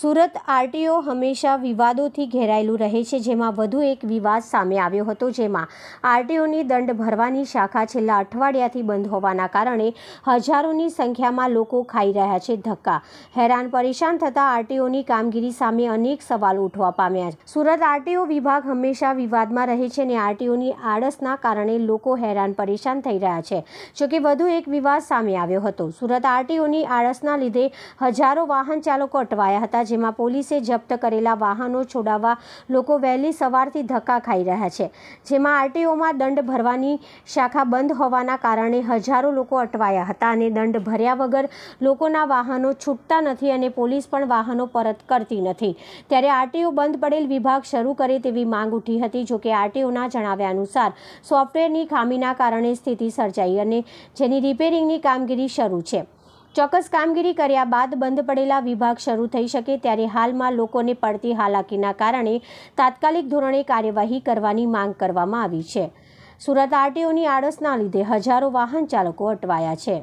Surat RTO હંમેશા વિવાદોથી ઘેરાયેલું રહે છે જેમાં વધુ એક વિવાદ સામે આવ્યો હતો જેમાં આરટીઓની દંડ ભરવાની શાખા છેલ્લા અઠવાડિયાથી બંધ હોવાના કારણે હજારોની સંખ્યામાં લોકો ખાઈ રહ્યા છે ધક્કા હેરાન પરેશાન થતાં આરટીઓની કામગીરી સામે અનેક સવાલ ઉઠવા પામ્યા છે સુરત આરટીઓ વિભાગ હંમેશા વિવાદમાં રહે છે અને આરટીઓની આળસના કારણે લોકો હેરાન પરેશાન થઈ રહ્યા છે જોકે વધુ એક વિવાદ સામે આવ્યો હતો સુરત આરટીઓની આળસના લીધે હજારો વાહન ચાલકો અટવાયા હતા જેમાં પોલીસે જપ્ત કરેલા વાહનો છોડાવવા લોકો વહેલી સવારથી ધક્કા ખાઈ રહ્યા છે જેમાં આરટીઓમાં દંડ ભરવાની શાખા બંધ હોવાના કારણે હજારો લોકો અટવાયા હતા અને દંડ ભર્યા વગર લોકોના વાહનો છૂટતા નથી અને પોલીસ પણ વાહનો પરત કરતી નથી ત્યારે આરટીઓ બંધ પડેલ વિભાગ શરૂ કરે તેવી માંગ ઉઠી હતી જોકે આરટીઓના જણાવ્યા અનુસાર સોફ્ટવેરની ખામીના કારણે સ્થિતિ સર્જાઈ અને જેની રિપેરિંગની કામગીરી શરૂ છે ચોક્કસ કામગીરી કર્યા બાદ બંધ પડેલા વિભાગ શરૂ થઈ શકે ત્યારે હાલમાં લોકોને પડતી હાલાકીના કારણે તાત્કાલિક ધોરણે કાર્યવાહી કરવાની માંગ કરવામાં આવી છે સુરત આરટીઓની આળસના લીધે હજારો વાહન ચાલકો અટવાયા છે